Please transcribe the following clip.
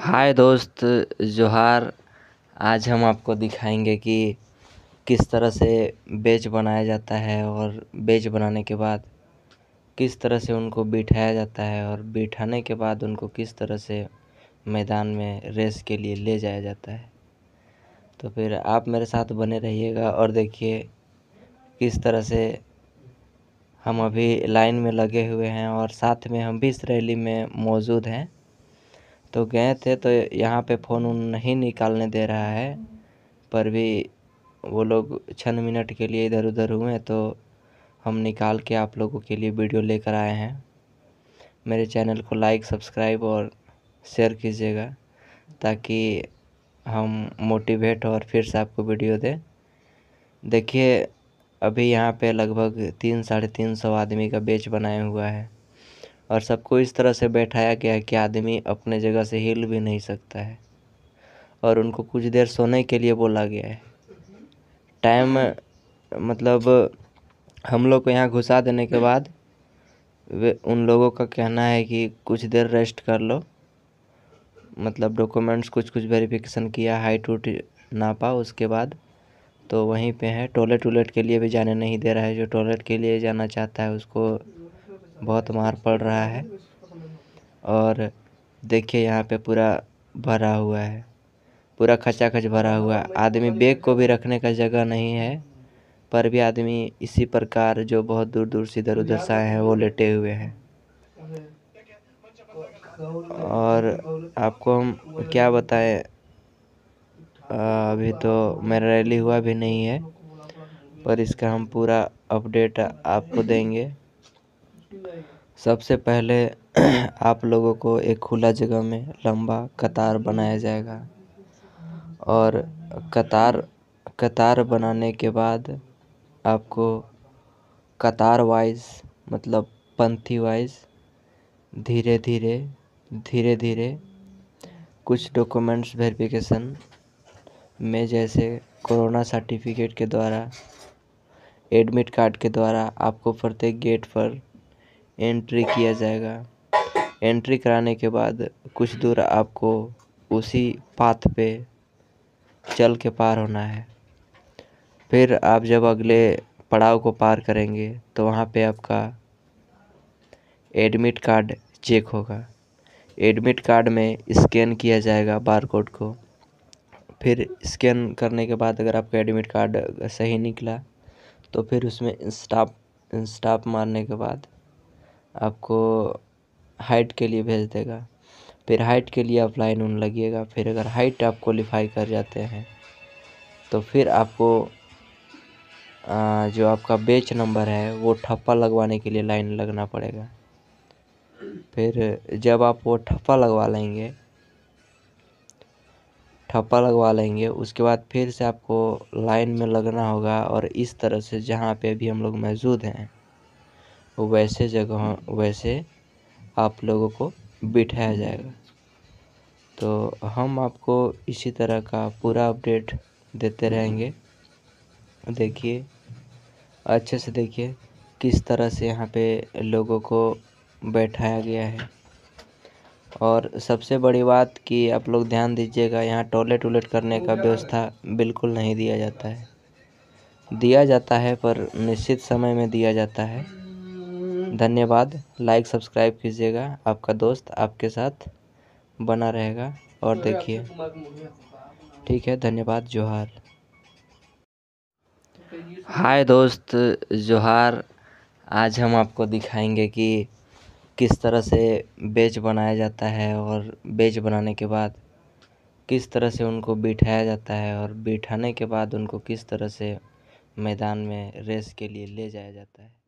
हाय दोस्त जोहार आज हम आपको दिखाएंगे कि किस तरह से बेज बनाया जाता है और बेज बनाने के बाद किस तरह से उनको बिठाया जाता है और बिठाने के बाद उनको किस तरह से मैदान में रेस के लिए ले जाया जाता है तो फिर आप मेरे साथ बने रहिएगा और देखिए किस तरह से हम अभी लाइन में लगे हुए हैं और साथ में हम भी इस रैली में मौजूद हैं तो गए थे तो यहाँ पे फ़ोन उन नहीं निकालने दे रहा है पर भी वो लोग छः मिनट के लिए इधर उधर हुए तो हम निकाल के आप लोगों के लिए वीडियो लेकर आए हैं मेरे चैनल को लाइक सब्सक्राइब और शेयर कीजिएगा ताकि हम मोटिवेट और फिर से आपको वीडियो दें देखिए अभी यहाँ पे लगभग तीन साढ़े तीन सौ आदमी का बेच बनाया हुआ है और सबको इस तरह से बैठाया गया है कि आदमी अपने जगह से हिल भी नहीं सकता है और उनको कुछ देर सोने के लिए बोला गया है टाइम मतलब हम लोग को यहाँ घुसा देने के बाद वे उन लोगों का कहना है कि कुछ देर रेस्ट कर लो मतलब डॉक्यूमेंट्स कुछ कुछ वेरिफिकेशन किया हाइट उट नापा उसके बाद तो वहीं पे है टॉयलेट उलेट के लिए भी जाने नहीं दे रहा है जो टॉयलेट के लिए जाना चाहता है उसको बहुत मार पड़ रहा है और देखिए यहाँ पे पूरा भरा हुआ है पूरा खचाखच भरा हुआ है आदमी बैग को भी रखने का जगह नहीं है पर भी आदमी इसी प्रकार जो बहुत दूर दूर से इधर उधर से आए हैं वो लेटे हुए हैं और आपको हम क्या बताएं अभी तो मेरा रैली हुआ भी नहीं है पर इसका हम पूरा अपडेट आपको देंगे सबसे पहले आप लोगों को एक खुला जगह में लंबा कतार बनाया जाएगा और कतार कतार बनाने के बाद आपको कतार वाइज मतलब पंथी वाइज धीरे धीरे धीरे धीरे कुछ डॉक्यूमेंट्स वेरिफिकेशन में जैसे कोरोना सर्टिफिकेट के द्वारा एडमिट कार्ड के द्वारा आपको प्रत्येक गेट पर एंट्री किया जाएगा एंट्री कराने के बाद कुछ दूर आपको उसी पाथ पे चल के पार होना है फिर आप जब अगले पड़ाव को पार करेंगे तो वहाँ पे आपका एडमिट कार्ड चेक होगा एडमिट कार्ड में स्कैन किया जाएगा बारकोड को फिर स्कैन करने के बाद अगर आपका एडमिट कार्ड सही निकला तो फिर उसमें स्टाप स्टाप मारने के बाद आपको हाइट के लिए भेज देगा फिर हाइट के लिए आप लाइन उन लगिएगा फिर अगर हाइट आप क्वालिफाई कर जाते हैं तो फिर आपको आ, जो आपका बेच नंबर है वो ठप्पा लगवाने के लिए लाइन लगना पड़ेगा फिर जब आप वो ठप्पा लगवा लेंगे ठप्पा लगवा लेंगे उसके बाद फिर से आपको लाइन में लगना होगा और इस तरह से जहाँ पे भी हम लोग मौजूद हैं वैसे जगह वैसे आप लोगों को बिठाया जाएगा तो हम आपको इसी तरह का पूरा अपडेट देते रहेंगे देखिए अच्छे से देखिए किस तरह से यहाँ पे लोगों को बैठाया गया है और सबसे बड़ी बात कि आप लोग ध्यान दीजिएगा यहाँ टॉयलेट उलेट करने का व्यवस्था बिल्कुल नहीं दिया जाता है दिया जाता है पर निश्चित समय में दिया जाता है धन्यवाद लाइक सब्सक्राइब कीजिएगा आपका दोस्त आपके साथ बना रहेगा और देखिए ठीक है धन्यवाद जोहार तो हाय दोस्त जोहार आज हम आपको दिखाएंगे कि किस तरह से बेच बनाया जाता है और बेच बनाने के बाद किस तरह से उनको बिठाया जाता है और बिठाने के बाद उनको किस तरह से मैदान में रेस के लिए ले जाया जाता है